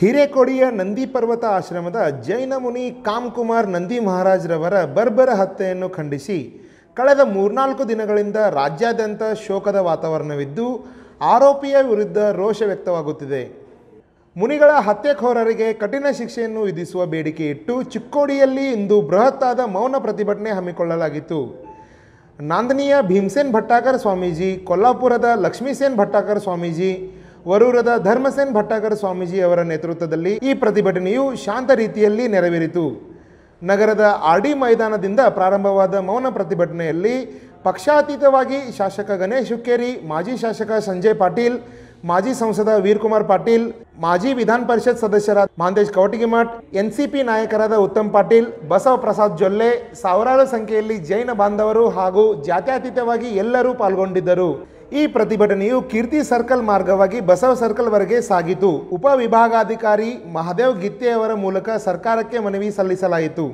ಹಿರೇಕೊಡಿಯ ನಂದಿ ಪರ್ವತ ಆಶ್ರಮದ ಜೈನ ಮುನಿ ಕಾಮ್ಕುಮಾರ್ ನಂದಿ ಮಹಾರಾಜ್ರವರ ಬರ್ಬರ ಹತ್ಯೆಯನ್ನು ಖಂಡಿಸಿ ಕಳೆದ ಮೂರ್ನಾಲ್ಕು ದಿನಗಳಿಂದ ರಾಜ್ಯಾದ್ಯಂತ ಶೋಕದ ವಾತಾವರಣವಿದ್ದು ಆರೋಪಿಯ ವಿರುದ್ಧ ರೋಷ ವ್ಯಕ್ತವಾಗುತ್ತಿದೆ ಮುನಿಗಳ ಹತ್ಯೆಖೋರರಿಗೆ ಕಠಿಣ ಶಿಕ್ಷೆಯನ್ನು ವಿಧಿಸುವ ಬೇಡಿಕೆ ಇಟ್ಟು ಚಿಕ್ಕೋಡಿಯಲ್ಲಿ ಇಂದು ಬೃಹತ್ತಾದ ಮೌನ ಪ್ರತಿಭಟನೆ ಹಮ್ಮಿಕೊಳ್ಳಲಾಗಿತ್ತು ನಾಂದನಿಯ ಭೀಮಸೇನ್ ಭಟ್ಟಾಕರ್ ಸ್ವಾಮೀಜಿ ಕೊಲ್ಲಾಪುರದ ಲಕ್ಷ್ಮೀಸೇನ್ ಭಟ್ಟಾಕರ್ ಸ್ವಾಮೀಜಿ ವರೂರದ ಧರ್ಮಸೇನ್ ಭಟ್ಟಾಗರ ಸ್ವಾಮೀಜಿ ಅವರ ನೇತೃತ್ವದಲ್ಲಿ ಈ ಪ್ರತಿಭಟನೆಯು ಶಾಂತ ರೀತಿಯಲ್ಲಿ ನೆರವೇರಿತು ನಗರದ ಆರ್ಡಿ ಮೈದಾನದಿಂದ ಪ್ರಾರಂಭವಾದ ಮೌನ ಪ್ರತಿಭಟನೆಯಲ್ಲಿ ಪಕ್ಷಾತೀತವಾಗಿ ಶಾಸಕ ಗಣೇಶ್ ಹುಕ್ಕೇರಿ ಮಾಜಿ ಶಾಸಕ ಸಂಜಯ್ ಪಾಟೀಲ್ ಮಾಜಿ ಸಂಸದ ವೀರ್ಕುಮಾರ್ ಪಾಟೀಲ್ ಮಾಜಿ ವಿಧಾನ ಪರಿಷತ್ ಸದಸ್ಯರಾದ ಮಾಂದೇಶ್ ಕವಟಗಿಮಠ್ ಎನ್ಸಿಪಿ ನಾಯಕರಾದ ಉತ್ತಮ್ ಪಾಟೀಲ್ ಬಸವ ಪ್ರಸಾದ್ ಜೊಲ್ಲೆ ಸಾವಿರಾರು ಸಂಖ್ಯೆಯಲ್ಲಿ ಜೈನ ಬಾಂಧವರು ಹಾಗೂ ಜಾತ್ಯತೀತವಾಗಿ ಎಲ್ಲರೂ ಪಾಲ್ಗೊಂಡಿದ್ದರು ಈ ಪ್ರತಿಭಟನೆಯು ಕೀರ್ತಿ ಸರ್ಕಲ್ ಮಾರ್ಗವಾಗಿ ಬಸವ ಸರ್ಕಲ್ ವರೆಗೆ ಸಾಗಿತು ಉಪವಿಭಾಗಾಧಿಕಾರಿ ಮಹದೇವ್ ಗಿತ್ತೆಯವರ ಮೂಲಕ ಸರ್ಕಾರಕ್ಕೆ ಮನವಿ ಸಲ್ಲಿಸಲಾಯಿತು